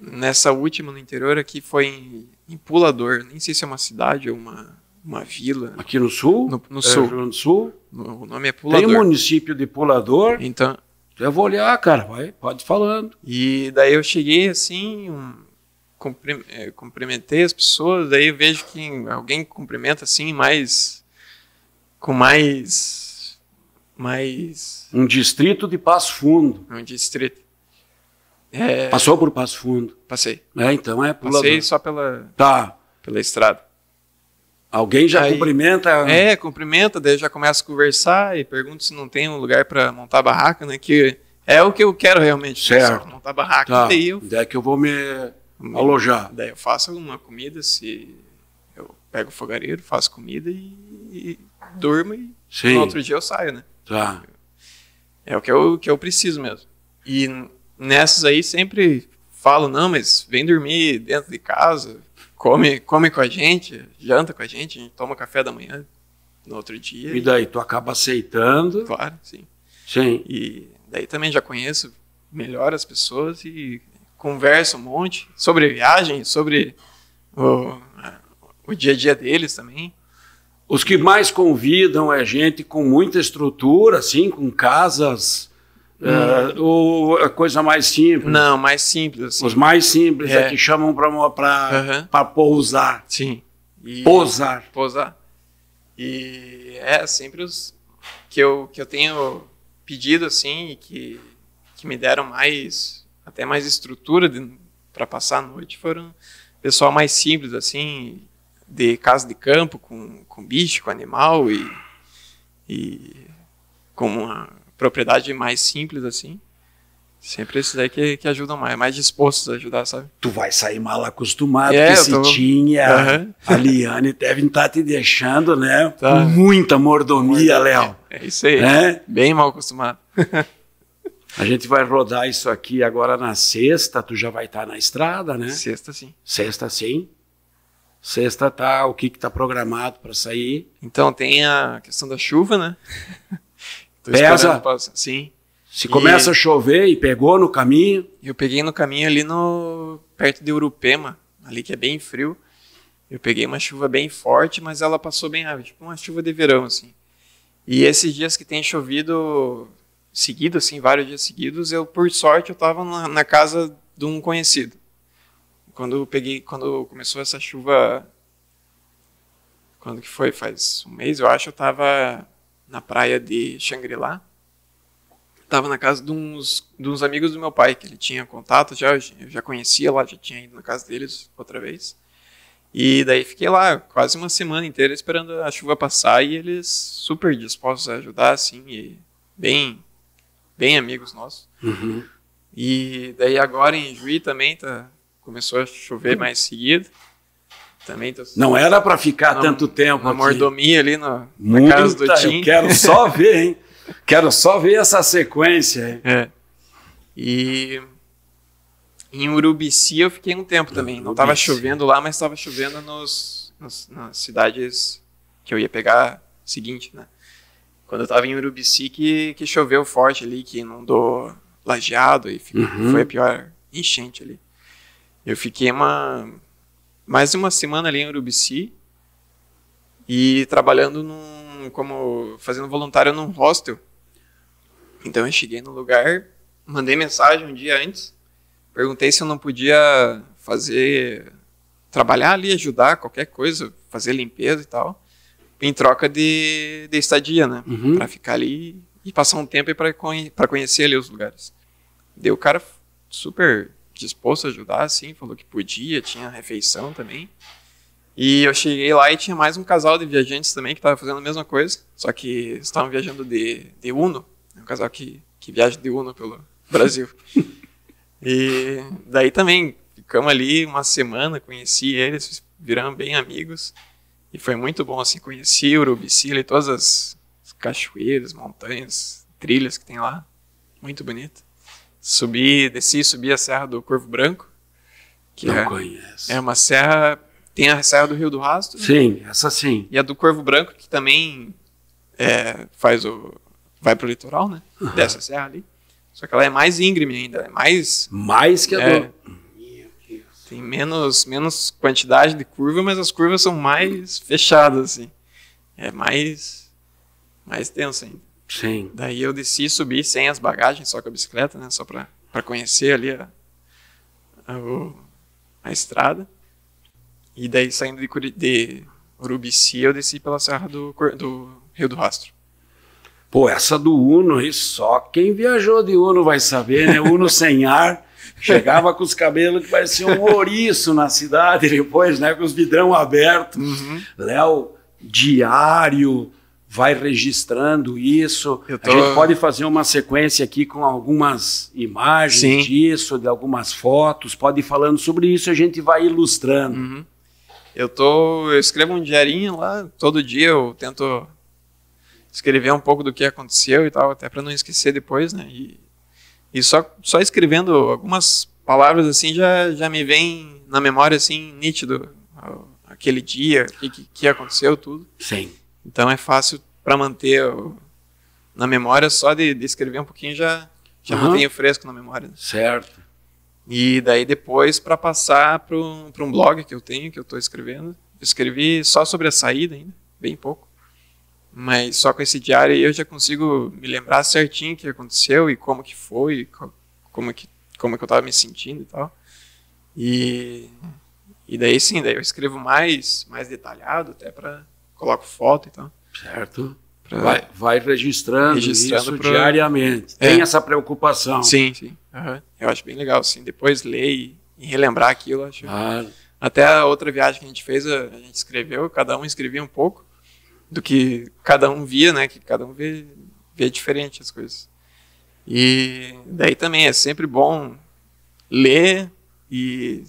nessa última no interior aqui foi em, em Pulador, nem sei se é uma cidade ou uma, uma vila. Aqui no sul? No, no é, sul. No Sul. No, o nome é Pulador. Tem município de Pulador. Então. Eu vou olhar, cara, vai, pode falando. E daí eu cheguei assim, um, é, cumprimentei as pessoas, daí eu vejo que alguém cumprimenta assim, mais. com mais. mais. Um distrito de Passo Fundo. Um distrito. É... Passou por Passo Fundo? Passei. É, então é por Passei só pela. Tá. pela estrada. Alguém já aí, cumprimenta? É, cumprimenta, daí já começa a conversar e pergunta se não tem um lugar para montar barraca, né? Que é o que eu quero realmente. Né, certo. Montar barraca. Tá. Daí eu... é que eu vou me alojar. Daí eu faço uma comida, se eu pego o fogareiro, faço comida e, e durmo e Sim. no outro dia eu saio, né? Tá. É o que eu, que eu preciso mesmo. E nessas aí sempre falo, não, mas vem dormir dentro de casa, come, come com a gente, janta com a gente, a gente toma café da manhã no outro dia. E daí, e... tu acaba aceitando. Claro, sim. Sim. E daí também já conheço melhor as pessoas e conversa um monte sobre viagem, sobre o, o dia a dia deles também. Os que mais convidam é gente com muita estrutura, assim, com casas. Hum. Eh, ou a coisa mais simples? Não, mais simples. Assim. Os mais simples é, é que chamam para uhum. pousar. Sim. E... Pousar. Pousar. E é sempre os que eu, que eu tenho pedido assim e que, que me deram mais até mais estrutura para passar a noite, foram pessoal mais simples, assim, de casa de campo, com, com bicho, com animal e, e com uma propriedade mais simples, assim. Sempre esses aí que, que ajudam mais, mais dispostos a ajudar, sabe? Tu vai sair mal acostumado, é, que se tinha. Uhum. A Liane deve estar tá te deixando, né? Tá. Muita mordomia, Léo. É, é isso aí. Né? Bem mal acostumado. A gente vai rodar isso aqui agora na sexta, tu já vai estar tá na estrada, né? Sexta sim. Sexta sim. Sexta tá, o que que tá programado para sair? Então tem a questão da chuva, né? Pesa. Pra... Sim. Se e... começa a chover e pegou no caminho. Eu peguei no caminho ali no perto de Urupema, ali que é bem frio. Eu peguei uma chuva bem forte, mas ela passou bem rápido, tipo uma chuva de verão assim. E esses dias que tem chovido seguido, assim, vários dias seguidos, eu, por sorte, eu estava na, na, casa de um conhecido. Quando peguei, quando começou essa chuva, quando que foi? Faz um mês, eu acho, eu estava na praia de Xangri-Lá. Estava na casa de uns, de uns amigos do meu pai, que ele tinha contato, já, eu já conhecia lá, já tinha ido na casa deles outra vez. E daí fiquei lá quase uma semana inteira esperando a chuva passar e eles super dispostos a ajudar, assim, e bem bem amigos nossos. Uhum. E daí agora em Juí também tá, começou a chover mais seguido. Também tô... Não era para ficar na, tanto tempo. Uma mordomia ali no, Muita, na casa do Tim. quero só ver, hein? quero só ver essa sequência. Hein? É. E em Urubici eu fiquei um tempo também. Urubici. Não estava chovendo lá, mas estava chovendo nos, nos, nas cidades que eu ia pegar seguinte, né? quando eu tava em Urubici que, que choveu forte ali, que inundou lajeado e uhum. foi a pior enchente ali. Eu fiquei uma, mais de uma semana ali em Urubici e trabalhando num, como fazendo voluntário num hostel. Então eu cheguei no lugar, mandei mensagem um dia antes, perguntei se eu não podia fazer trabalhar ali, ajudar qualquer coisa, fazer limpeza e tal em troca de, de estadia, né? Uhum. Para ficar ali e passar um tempo para conhe conhecer ali os lugares. Daí o cara super disposto a ajudar, assim, falou que podia, tinha refeição também. E eu cheguei lá e tinha mais um casal de viajantes também que estava fazendo a mesma coisa, só que estavam viajando de, de Uno, né? um casal que, que viaja de Uno pelo Brasil. e daí também ficamos ali uma semana, conheci eles, viramos bem amigos. E foi muito bom, assim, conheci Urubicila e todas as cachoeiras, montanhas, trilhas que tem lá. Muito bonito. Subi, desci e subi a Serra do Corvo Branco. Que Não é, conheço. É uma serra... Tem a Serra do Rio do Rastro. Né? Sim, essa sim. E a do Corvo Branco, que também é, faz o... Vai pro litoral, né? Uhum. Dessa serra ali. Só que ela é mais íngreme ainda. É mais... Mais que a é, do... Tem menos, menos quantidade de curva, mas as curvas são mais fechadas, assim. É mais, mais tenso ainda. Sim. Daí eu desci e subi sem as bagagens, só com a bicicleta, né? Só para conhecer ali a, a, a estrada. E daí saindo de, de Urubici, eu desci pela Serra do, do Rio do Rastro. Pô, essa do Uno aí, só quem viajou de Uno vai saber, né? Uno sem ar, Chegava com os cabelos que parecia um ouriço na cidade, depois, né? Com os vidrão abertos. Uhum. Léo, diário, vai registrando isso. Tô... A gente pode fazer uma sequência aqui com algumas imagens Sim. disso, de algumas fotos, pode ir falando sobre isso, a gente vai ilustrando. Uhum. Eu tô, eu escrevo um diarinho lá, todo dia eu tento escrever um pouco do que aconteceu e tal, até para não esquecer depois, né? E e só, só escrevendo algumas palavras assim já, já me vem na memória assim nítido aquele dia, o que, que aconteceu, tudo. Sim. Então é fácil para manter na memória só de, de, escrever um pouquinho já já uhum. mantenho fresco na memória. Né. Certo. E daí depois para passar para um blog que eu tenho que eu estou escrevendo, escrevi só sobre a saída ainda, bem pouco mas só com esse diário eu já consigo me lembrar certinho o que aconteceu e como que foi, como que como que eu estava me sentindo e tal. E e daí sim, daí eu escrevo mais mais detalhado, até para coloco foto e tal. Certo. Pra... Vai, vai registrando, registrando isso diariamente. É. Tem essa preocupação. Sim, sim. Uhum. Eu acho bem legal, assim. Depois ler e, e relembrar aquilo, acho. Até a outra viagem que a gente fez, a, a gente escreveu, cada um escrevia um pouco do que cada um via, né? Que cada um vê, vê diferente as coisas. E daí também é sempre bom ler e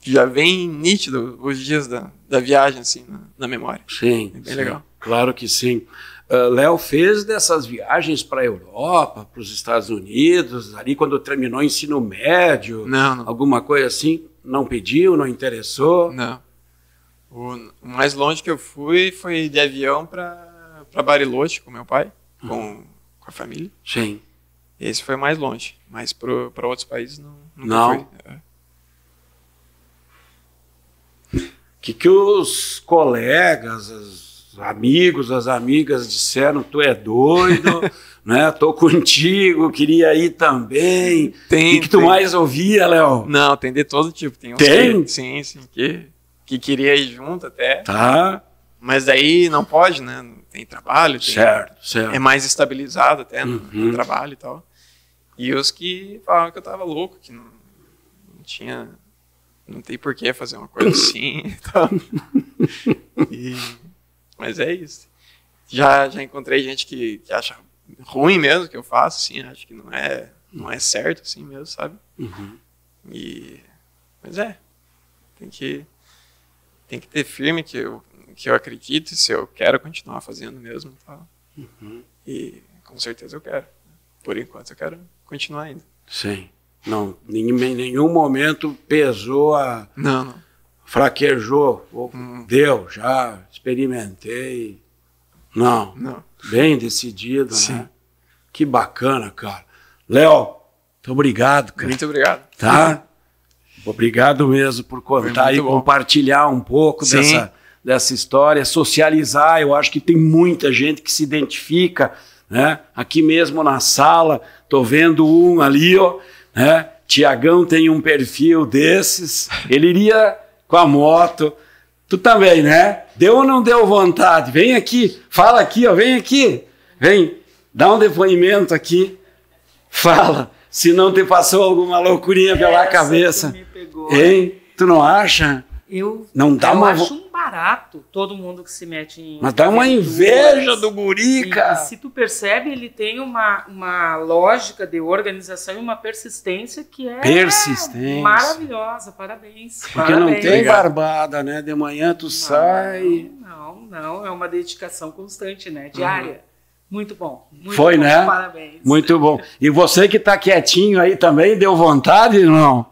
já vem nítido os dias da, da viagem, assim, na, na memória. Sim. É bem sim. legal. Claro que sim. Uh, Léo fez dessas viagens para a Europa, para os Estados Unidos, ali quando terminou o ensino médio, não, não. alguma coisa assim, não pediu, não interessou? Não. O mais longe que eu fui foi de avião para para Bariloche com meu pai, uhum. com, com a família. Sim. Esse foi mais longe, mas para outros países não. Não. O é. que, que os colegas, os amigos, as amigas disseram? Tu é doido, né? Tô contigo, queria ir também. Tem. O que, que tu mais ouvia, Léo? Não, tem de todo tipo. Tem. tem? Que, sim, sim. Que que queria ir junto até. Tá. Mas aí não pode, né? Tem trabalho. Tem, certo, certo. É mais estabilizado até no, né? uhum. no trabalho e tal. E os que falavam que eu tava louco, que não, não tinha. Não tem por que fazer uma coisa assim e tal. E, mas é isso. Já, já encontrei gente que, que acha ruim mesmo que eu faço, assim, acho que não é, não é certo assim mesmo, sabe? Uhum. E, mas é, tem que tem que ter firme que eu, que eu acredito, se eu quero continuar fazendo mesmo. Tá? Uhum. E com certeza eu quero. Por enquanto eu quero continuar ainda. Sim. Não, em nenhum momento pesou a. Não, não. Fraquejou. Ou hum. Deu, já experimentei. Não. Não. Bem decidido, né? Sim. né? Que bacana, cara. Léo, muito obrigado, cara. Muito obrigado. Tá? Obrigado mesmo por contar e bom. compartilhar um pouco dessa, dessa história, socializar. Eu acho que tem muita gente que se identifica, né? Aqui mesmo na sala, tô vendo um ali, ó, né? Tiagão tem um perfil desses. Ele iria com a moto. Tu também, né? Deu ou não deu vontade? Vem aqui, fala aqui, ó, vem aqui. Vem, dá um depoimento aqui. Fala se não te passou alguma loucurinha pela Essa cabeça. Me pegou. Hein? Tu não acha? Eu, não dá eu uma... acho um barato todo mundo que se mete em. Mas dá uma inveja do Gurica. Se tu percebe, ele tem uma, uma lógica de organização e uma persistência que é persistência. maravilhosa. Parabéns. Porque parabéns. não tem barbada, né? De manhã tu não, sai. Não, não, não, é uma dedicação constante, né? Uhum. Diária. Uhum. Muito bom. Muito Foi, bom, né? Parabéns. Muito bom. E você que está quietinho aí também, deu vontade, não?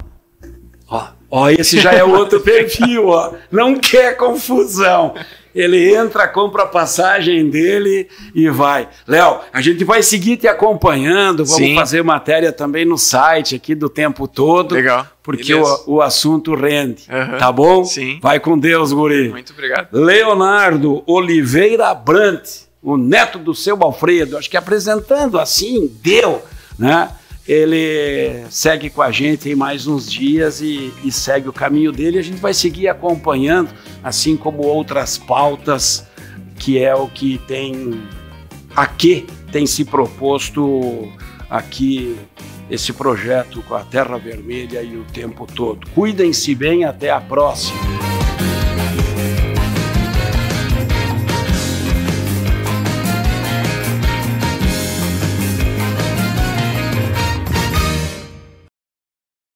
Ó, ó, esse já é outro perfil, ó. Não quer confusão. Ele entra, compra a passagem dele e vai. Léo, a gente vai seguir te acompanhando, vamos Sim. fazer matéria também no site aqui do tempo todo. Legal. Porque o, o, assunto rende. Uhum. Tá bom? Sim. Vai com Deus, guri. Muito obrigado. Leonardo Oliveira Brant o neto do seu Alfredo, acho que apresentando assim, deu, né? Ele segue com a gente em mais uns dias e, e segue o caminho dele. A gente vai seguir acompanhando, assim como outras pautas, que é o que tem a que tem se proposto aqui esse projeto com a Terra Vermelha e o tempo todo. Cuidem-se bem, até a próxima.